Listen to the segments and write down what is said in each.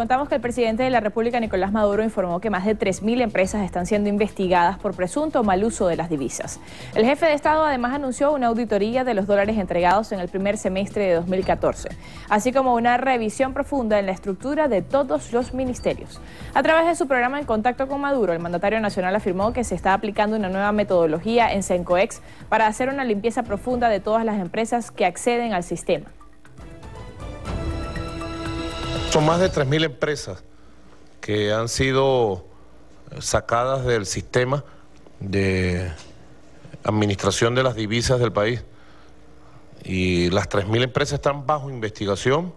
Contamos que el presidente de la República, Nicolás Maduro, informó que más de 3.000 empresas están siendo investigadas por presunto mal uso de las divisas. El jefe de Estado además anunció una auditoría de los dólares entregados en el primer semestre de 2014, así como una revisión profunda en la estructura de todos los ministerios. A través de su programa En Contacto con Maduro, el mandatario nacional afirmó que se está aplicando una nueva metodología en CENCOEX para hacer una limpieza profunda de todas las empresas que acceden al sistema. Son más de 3.000 empresas que han sido sacadas del sistema de administración de las divisas del país. Y las 3.000 empresas están bajo investigación.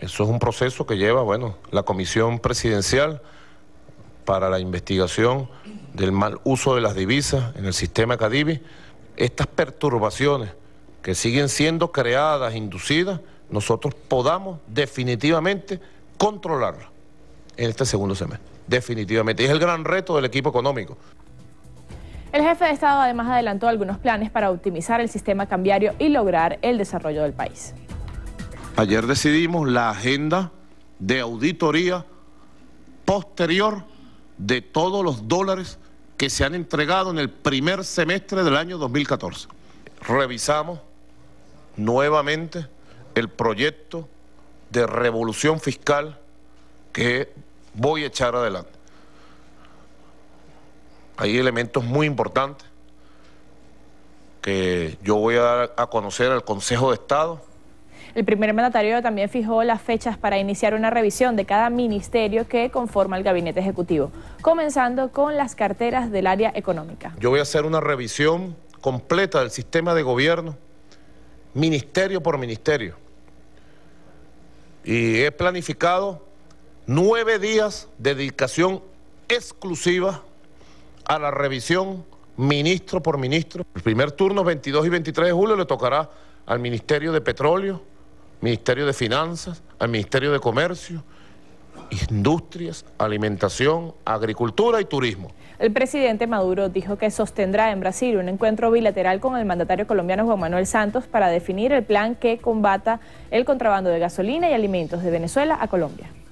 Eso es un proceso que lleva, bueno, la Comisión Presidencial para la investigación del mal uso de las divisas en el sistema Cadivi. Estas perturbaciones que siguen siendo creadas, inducidas, nosotros podamos definitivamente controlarla en este segundo semestre. Definitivamente. es el gran reto del equipo económico. El jefe de Estado además adelantó algunos planes para optimizar el sistema cambiario y lograr el desarrollo del país. Ayer decidimos la agenda de auditoría posterior de todos los dólares que se han entregado en el primer semestre del año 2014. Revisamos nuevamente el proyecto de revolución fiscal que voy a echar adelante. Hay elementos muy importantes que yo voy a dar a conocer al Consejo de Estado. El primer mandatario también fijó las fechas para iniciar una revisión de cada ministerio que conforma el gabinete ejecutivo, comenzando con las carteras del área económica. Yo voy a hacer una revisión completa del sistema de gobierno, ministerio por ministerio y he planificado nueve días de dedicación exclusiva a la revisión ministro por ministro. El primer turno, 22 y 23 de julio, le tocará al Ministerio de Petróleo, Ministerio de Finanzas, al Ministerio de Comercio, industrias, alimentación, agricultura y turismo. El presidente Maduro dijo que sostendrá en Brasil un encuentro bilateral con el mandatario colombiano Juan Manuel Santos para definir el plan que combata el contrabando de gasolina y alimentos de Venezuela a Colombia.